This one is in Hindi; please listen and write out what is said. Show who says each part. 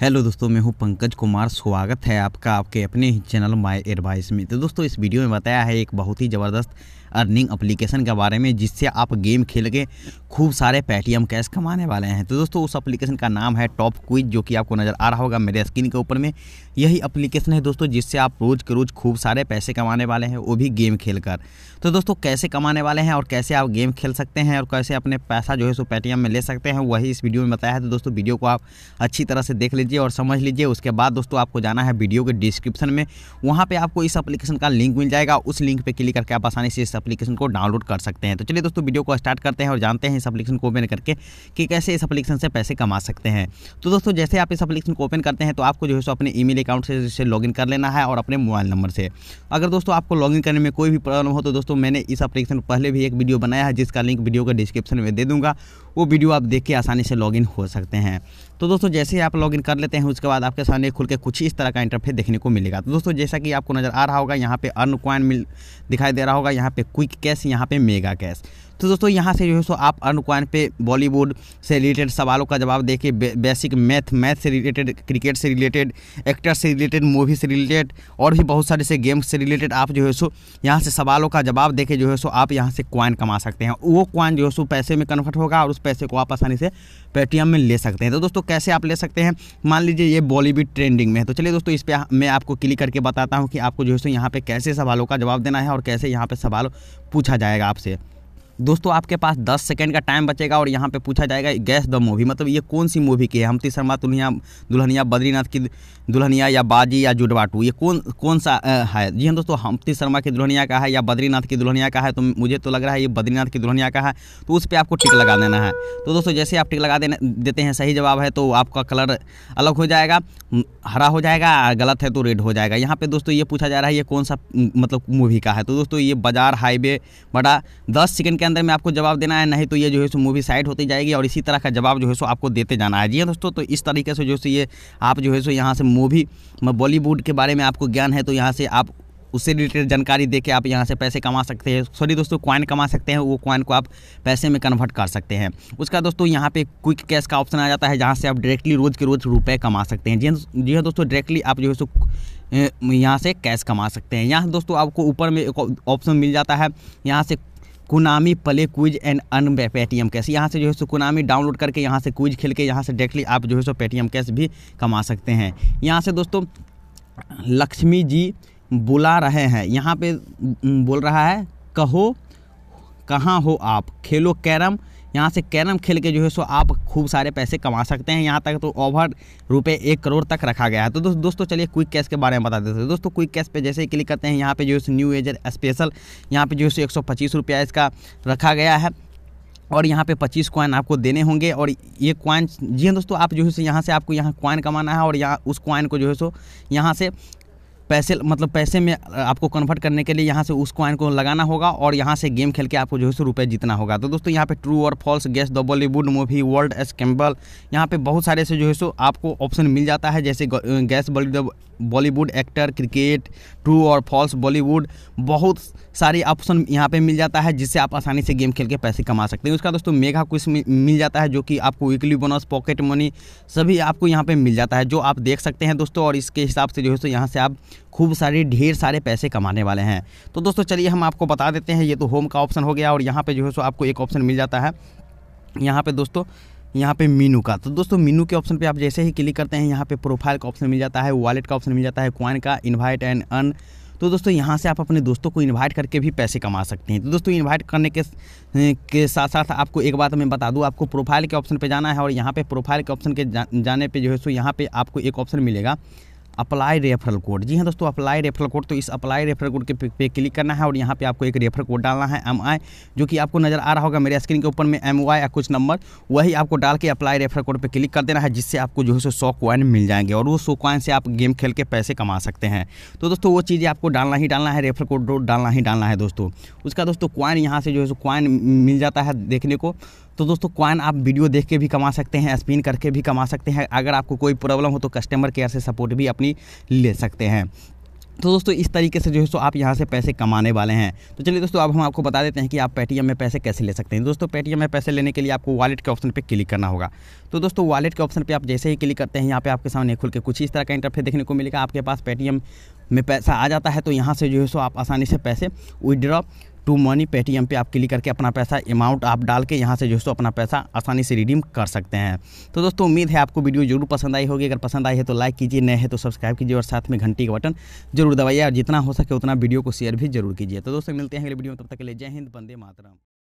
Speaker 1: हेलो दोस्तों मैं हूं पंकज कुमार स्वागत है आपका आपके अपने ही चैनल माय एडवाइस में तो दोस्तों इस वीडियो में बताया है एक बहुत ही ज़बरदस्त अर्निंग एप्लीकेशन के बारे में जिससे आप गेम खेल के खूब सारे पेटीएम कैश कमाने वाले हैं तो दोस्तों उस एप्लीकेशन का नाम है टॉप क्विज जो कि आपको नज़र आ रहा होगा मेरे स्क्रीन के ऊपर में यही अप्लीकेशन है दोस्तों जिससे आप रोज़ के रोज़ खूब सारे पैसे कमाने वाले हैं वो भी गेम खेल कर तो दोस्तों कैसे कमाने वाले हैं और कैसे आप गेम खेल सकते हैं और कैसे अपने पैसा जो है सो पेटीएम में ले सकते हैं वही इस वीडियो में बताया है तो दोस्तों वीडियो को आप अच्छी तरह से देख लीजिए और समझ लीजिए उसके बाद दोस्तों आपको जाना है वीडियो के डिस्क्रिप्शन में वहाँ पर आपको इस अपलीकेशन का लिंक मिल जाएगा उस लिंक पर क्लिक करके आप आसानी से इस अपलीकेशन को डाउनलोड कर सकते हैं तो चलिए दोस्तों वीडियो को स्टार्ट करते हैं और जानते हैं इस अपलीकेशन को ओपन करके कि कैसे इस अपलीकेशन से पैसे कमा सकते हैं तो दोस्तों जैसे आप इस अपलीकेशन को ओपन करते हैं तो आपको जो है सो अपने ईमेल अकाउंट से जिससे लॉगिन कर लेना है और अपने मोबाइल नंबर से अगर दोस्तों आपको लॉगिन करने में कोई भी प्रॉब्लम हो तो दोस्तों मैंने इस अपलीकेशन पहले भी एक वीडियो बनाया है जिसका लिंक वीडियो का डिस्क्रिप्शन में दे दूंगा वो वीडियो आप देख के आसानी से लॉगिन हो सकते हैं तो दोस्तों जैसे ही आप लॉगिन कर लेते हैं उसके बाद आपके सामने खुल के कुछ इस तरह का इंटरफेस देखने को मिलेगा तो दोस्तों जैसा कि आपको नज़र आ रहा होगा यहाँ पे अर्न क्वाइन मिल दिखाई दे रहा होगा यहाँ पे क्विक कैश यहाँ पे मेगा कैश तो दोस्तों यहाँ से जो है सो आप अर्न पे बॉलीवुड से रिलेटेड सवालों का जवाब देखिए बे, बेसिक मैथ मैथ से रिलेटेड क्रिकेट से रिलेटेड एक्टर से रिलेटेड मूवी से रिलेटेड और भी बहुत सारे से गेम्स से रिलेटेड आप जो है सो यहाँ से सवालों का जवाब देके जो है सो आप यहाँ से क्वाइन कमा सकते हैं वो क्वाइन जो है सो पैसे में कन्वर्ट होगा और उस पैसे को आप आसानी से पेटीएम में ले सकते हैं तो दोस्तों कैसे आप ले सकते हैं मान लीजिए ये बॉलीवुड ट्रेंडिंग में है तो चलिए दोस्तों इस पर मैं आपको क्लिक करके बताता हूँ कि आपको जो है सो यहाँ पर कैसे सवालों का जवाब देना है और कैसे यहाँ पर सवाल पूछा जाएगा आपसे दोस्तों आपके पास 10 सेकंड का टाइम बचेगा और यहाँ पे पूछा जाएगा गैस द मूवी मतलब ये कौन सी मूवी की है तीसर शर्मा दुल्हनिया दुल्हनिया बद्रीनाथ की दुल्हनिया या बाजी या जुडवाटू टू ये कौन कौन सा है जी हाँ दोस्तों हमती शर्मा की दुल्हनिया का है या बद्रीनाथ की दुल्हनिया का है तो मुझे तो लग रहा है ये बद्रीनाथ की दुल्हनिया का है तो उस पर आपको टिक लगा देना है तो दोस्तों जैसे आप टिक लगा देने देते हैं सही जवाब है तो आपका कलर अलग हो जाएगा हरा हो जाएगा गलत है तो रेड हो जाएगा यहाँ पर दोस्तों ये पूछा जा रहा है ये कौन सा मतलब मूवी का है तो दोस्तों ये बाजार हाईवे बड़ा दस सेकेंड अंदर में आपको जवाब देना है नहीं तो ये जो है सो मूवी साइड होती जाएगी और इसी तरह का जवाब जो है सो आपको देते जाना है जी हाँ दोस्तों तो इस तरीके से जो है ये आप जो है सो यहाँ से मूवी बॉलीवुड के बारे में आपको ज्ञान है तो यहाँ से आप उससे रिलेटेड जानकारी देके आप यहां से पैसे कमा सकते हैं सॉरी दोस्तों कॉइन कमा सकते हैं वो कॉइन को आप पैसे में कन्वर्ट कर सकते हैं उसका दोस्तों यहां पे क्विक कैश का ऑप्शन आ जाता है जहां से आप डायरेक्टली रोज़ के रोज़ रुपए कमा सकते हैं जी हाँ जी हाँ दोस्तों डायरेक्टली आप जो है सो यहाँ से कैश कमा सकते हैं यहाँ दोस्तों आपको ऊपर में एक ऑप्शन मिल जाता है यहाँ से कुनामी play quiz and earn Paytm cash यहाँ से जो है सो कुनामी डाउनलोड करके यहाँ से क्विज खेल के यहाँ से डायरेक्टली आप जो है सो पेटीएम कैश भी कमा सकते हैं यहाँ से दोस्तों लक्ष्मी जी बुला रहे हैं यहाँ पे बोल रहा है कहो कहाँ हो आप खेलो कैरम यहाँ से कैरम खेल के जो है सो आप खूब सारे पैसे कमा सकते हैं यहाँ तक तो ओवर रुपये एक करोड़ तक रखा गया है तो दोस्तों चलिए क्विक कैश के बारे में बता देते हैं दोस्तों क्विक कैश पे जैसे ही क्लिक करते हैं यहाँ पे जो है न्यू एजर स्पेशल यहाँ पे जो है सो एक सौ पच्चीस रुपया इसका रखा गया है और यहाँ पे 25 कॉइन आपको देने होंगे और ये कॉइन जी हाँ दोस्तों आप जो है सो यहाँ से आपको यहाँ कॉइन कमाना है और यहाँ उस कॉइन को जो है सो यहाँ से पैसे मतलब पैसे में आपको कन्वर्ट करने के लिए यहाँ से उस कॉइन को लगाना होगा और यहाँ से गेम खेल के आपको जो है सो रुपये जीतना होगा तो दोस्तों यहाँ पे ट्रू और false guess the Bollywood movie world scramble यहाँ पे बहुत सारे से जो है सो आपको ऑप्शन मिल जाता है जैसे guess Bollywood Bollywood actor cricket true और फॉल्स बॉलीवुड बहुत सारे ऑप्शन यहाँ पे मिल जाता है जिससे आप आसानी से गेम खेल के पैसे कमा सकते हैं उसका दोस्तों मेगा कुछ मिल जाता है जो कि आपको वीकली बोनस पॉकेट मनी सभी आपको यहाँ पे मिल जाता है जो आप देख सकते हैं दोस्तों और इसके हिसाब से जो है सो यहाँ से आप खूब सारे ढेर सारे पैसे कमाने वाले हैं तो दोस्तों चलिए हम आपको बता देते हैं ये तो होम का ऑप्शन हो गया और यहाँ पर जो है सो आपको एक ऑप्शन मिल जाता है यहाँ पर दोस्तों यहाँ पे मीनू का तो दोस्तों मीनू के ऑप्शन पे आप जैसे ही क्लिक करते हैं यहाँ पे प्रोफाइल का ऑप्शन मिल जाता है वॉलेट का ऑप्शन मिल जाता है क्वाइन का इन्वाइट एंड अन तो दोस्तों यहाँ से आप अपने दोस्तों को इनवाइट करके भी पैसे कमा सकते हैं तो दोस्तों इनवाइट करने के के साथ साथ आपको एक बात मैं बता दूँ आपको प्रोफाइल के ऑप्शन पे जाना है और यहाँ पे प्रोफाइल के ऑप्शन के जा, जाने पे जो है सो यहाँ पे आपको एक ऑप्शन मिलेगा अप्लाई रेफरल कोड जी हाँ दोस्तों अप्लाई रेफरल कोड तो इस अप्लाई रेफरल कोड के पे, क्लिक करना है और यहाँ पे आपको एक रेफर कोड डालना है एम आई जो कि आपको नज़र आ रहा होगा मेरे स्क्रीन के ऊपर में एम वाई या कुछ नंबर वही आपको डाल के अप्लाई रेफर कोड पर क्लिक कर देना है जिससे आपको जो है सो सौ कॉइन मिल जाएंगे और वो सौ कॉइन से आप गेम खेल के पैसे कमा सकते हैं तो दोस्तों वो चीज़ें आपको डालना ही डालना है रेफर कोड डालना ही डालना है दोस्तों उसका दोस्तों कॉइन यहाँ से जो है सो कॉइन मिल जाता है देखने को तो दोस्तों क्वाइन आप वीडियो देख के भी कमा सकते हैं स्पिन करके भी कमा सकते हैं अगर आपको कोई प्रॉब्लम हो तो कस्टमर केयर से सपोर्ट भी अपनी ले सकते हैं तो दोस्तों इस तरीके से जो है सो आप यहाँ से पैसे कमाने वाले हैं तो चलिए दोस्तों अब हम आपको बता देते हैं कि आप पेटीएम में पैसे कैसे ले सकते हैं तो दोस्तों पेटीएम में पैसे लेने के लिए आपको वॉलेट के ऑप्शन पर क्लिक करना होगा तो दोस्तों वॉलेट के ऑप्शन पर आप जैसे ही क्लिक करते हैं यहाँ पे आपके सामने खुल के कुछ इस तरह का इंटरफेस देखने को मिलेगा आपके पास पेटीएम में पैसा आ जाता है तो यहाँ से जो है सो आप आसानी से पैसे विड्रॉ टू मनी पेटीएम पे आप क्लिक करके अपना पैसा अमाउंट आप डाल के यहाँ से जो है अपना पैसा आसानी से रिडीम कर सकते हैं तो दोस्तों उम्मीद है आपको वीडियो जरूर पसंद आई होगी अगर पसंद आई है तो लाइक कीजिए नए है तो सब्सक्राइब कीजिए और साथ में घंटी का बटन जरूर दबाइए और जितना हो सके उतना वीडियो को शेयर भी जरूर कीजिए तो दोस्तों मिलते हैं अगले वीडियो में तब तक के लिए जय हिंद बंदे मातरम